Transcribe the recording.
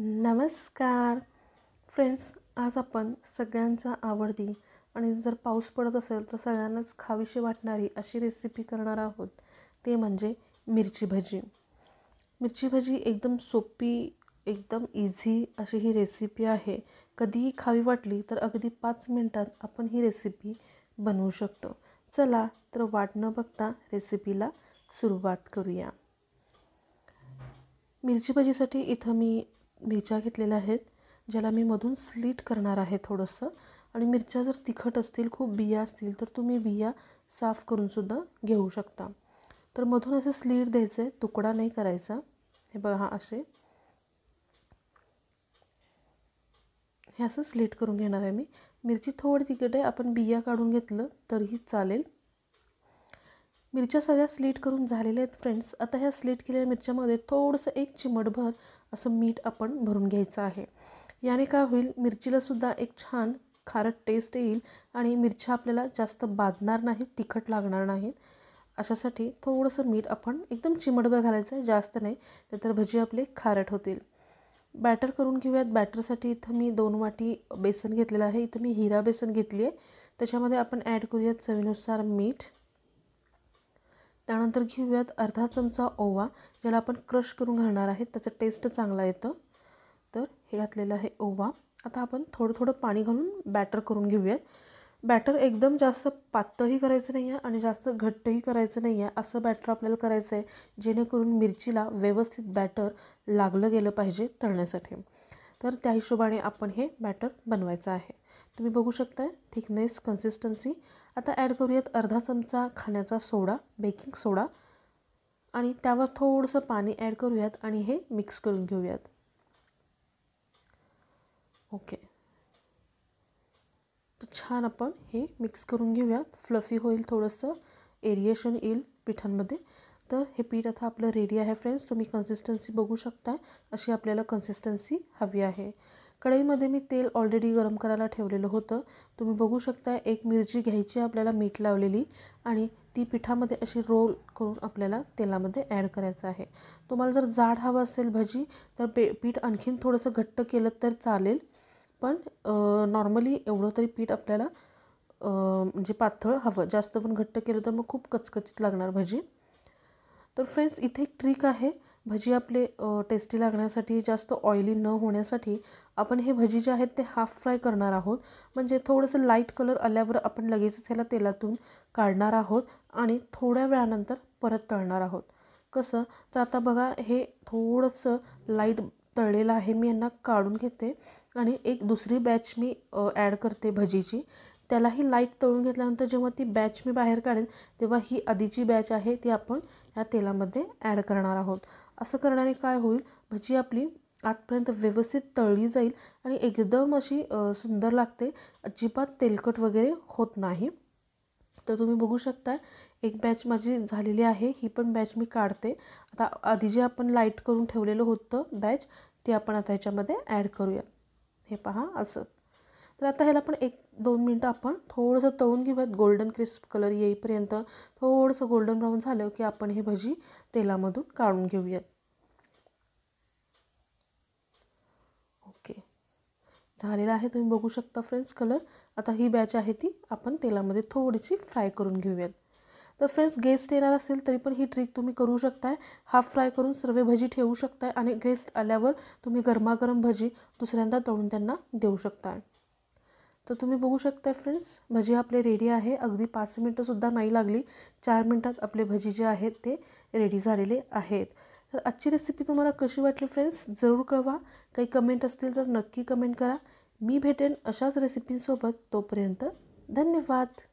नमस्कार फ्रेंड्स आज आपण सगळ्यांचा आवडती आणि जर पाऊस पडत असेल तर सगळ्यांनाच खावीशी वाटणारी अशी रेसिपी करणार आहोत ते म्हणजे मिरची भजी मिरची भजी एकदम सोपी एकदम इझी अशी ही रेसिपी आहे कधीही खावी वाटली तर अगदी पाच मिनटात आपण ही रेसिपी बनवू शकतो चला तर वाट न बघता रेसिपीला सुरुवात करूया मिरची भजीसाठी इथं मी मिरच्या घेतलेल्या आहेत ज्याला मी मधून स्लीट करणार आहे थोडंसं आणि मिरच्या जर तिखट असतील खूप बिया असतील तर तुम्ही बिया साफ करूनसुद्धा घेऊ शकता तर मधून असं स्लीट द्यायचं आहे तुकडा नाही करायचा हे बघा असे हे असं स्लीट करून घेणार आहे मी मिरची थोडी तिखट आहे आपण बिया काढून घेतलं तरीही चालेल मिरच्या सगळ्या स्लीट करून झालेल्या आहेत फ्रेंड्स आता ह्या स्लीट केलेल्या मिरच्यामध्ये थोडंसं एक चिमटभर असं मीठ आपण भरून घ्यायचं आहे याने काय होईल मिरचीलासुद्धा एक छान खारट टेस्ट येईल आणि मिरच्या आपल्याला जास्त बाधणार नाहीत तिखट लागणार नाहीत अशासाठी थोडंसं मीठ आपण एकदम चिमटभर घालायचं आहे जास्त नाही नाहीतर भजी आपले खारट होतील बॅटर करून घेऊयात बॅटरसाठी इथं मी दोन वाटी बेसन घेतलेलं आहे इथं मी हिरा बेसन घेतली आहे त्याच्यामध्ये आपण ॲड करूयात चवीनुसार मीठ त्यानंतर घेऊयात अर्धा चमचा ओवा ज्याला आपण क्रश करून घालणार आहे त्याचं टेस्ट चांगला येतं तर हे घातलेलं आहे ओवा आता आपण थोडं थोडं पाणी घालून बॅटर करून घेऊयात बॅटर एकदम जास्त पातळही करायचं नाही आहे आणि जास्त घट्टही करायचं नाही आहे असं बॅटर आपल्याला करायचं आहे जेणेकरून मिरचीला व्यवस्थित बॅटर लागलं गेलं पाहिजे तळण्यासाठी तर त्या हिशोबाने आपण हे बॅटर बनवायचं आहे तुम्ही बघू शकता थिकनेस कन्सिस्टन्सी आता ॲड करूयात अर्धा चमचा खाण्याचा सोडा बेकिंग सोडा आणि त्यावर थोडंसं पाणी ॲड करूयात आणि हे मिक्स करून घेऊयात ओके तर छान आपण हे मिक्स करून घेऊयात फ्लफी होईल थोडंसं एरिएशन येईल पिठांमध्ये तर हे पीठ आता आपलं रेडी आहे फ्रेंड्स तुम्ही कन्सिस्टन्सी बघू शकता अशी आपल्याला कन्सिस्टन्सी हवी आहे कढईमध्ये मी तेल ऑलरेडी गरम करायला ठेवलेलं होतं तुम्ही बघू शकता एक मिरची घ्यायची आपल्याला मीठ लावलेली आणि ती पिठामध्ये अशी रोल करून आपल्याला तेलामध्ये ॲड करायचं आहे तुम्हाला जर जाड हवं असेल भजी तर पे पीठ आणखीन थोडंसं घट्ट केलं तर चालेल पण नॉर्मली एवढं तरी पीठ आपल्याला म्हणजे पातळ हवं जास्त पण घट्ट केलं तर मग खूप कचकचीत लागणार भजी तर फ्रेंड्स इथे एक ट्रिक आहे भजी आपले टेस्टी लागण्यासाठी जास्त ऑइली न होण्यासाठी आपण हे भजी जे आहेत ते हाफ फ्राय करणार आहोत म्हणजे थोडंसं लाईट कलर आल्यावर आपण लगेचच ह्याला तेलातून काढणार आहोत आणि थोड्या वेळानंतर परत तळणार आहोत कसं तर आता बघा हे थोडंसं लाईट तळलेलं आहे मी यांना काढून घेते आणि एक दुसरी बॅच मी ॲड करते भजीची त्यालाही लाईट तळून घेतल्यानंतर जेव्हा ती बॅच मी बाहेर काढेन तेव्हा ही आधीची बॅच आहे ती आपण या तेलामध्ये ॲड करणार आहोत असं करण्याने काय होईल भजी आपली आतपर्यंत व्यवस्थित तळली जाईल आणि एकदम अशी सुंदर लागते अजिबात तेलकट वगैरे होत नाही तर तुम्ही बघू शकता एक बॅच माझी झालेली आहे ही पण बॅच मी काढते आता आधी जे आपण लाईट करून ठेवलेलं होतं बॅच ती आपण आता ह्याच्यामध्ये ॲड करूया हे पहा असं तर आता ह्याला पण एक दोन मिनटं आपण थोडंसं तळून घेऊयात गोल्डन क्रिस्प कलर येईपर्यंत थोडंसं गोल्डन ब्राऊन झालं की आपण हे भजी तेलामधून काढून घेऊयात ओके झालेलं आहे तुम्ही बघू शकता फ्रेंड्स कलर आता ही बॅच आहे ती आपण तेलामध्ये थोडीशी फ्राय करून घेऊयात तर फ्रेंड्स गेस्ट येणार असेल तरी पण ही ट्रिक तुम्ही करू शकताय हाफ फ्राय करून सर्व भजी ठेवू शकताय आणि गेस्ट आल्यावर तुम्ही गरमागरम भजी दुसऱ्यांदा तळून त्यांना देऊ शकताय तर तुम्ही बघू शकता फ्रेंड्स भजी आपले रेडी आहे अगदी पाच मिनटंसुद्धा नाही लागली चार मिनटात आपले भजी जे आहेत ते रेडी झालेले आहेत तर आजची रेसिपी तुम्हाला कशी वाटली फ्रेंड्स जरूर कळवा काही कमेंट असतील तर नक्की कमेंट करा मी भेटेन अशाच रेसिपींसोबत तोपर्यंत धन्यवाद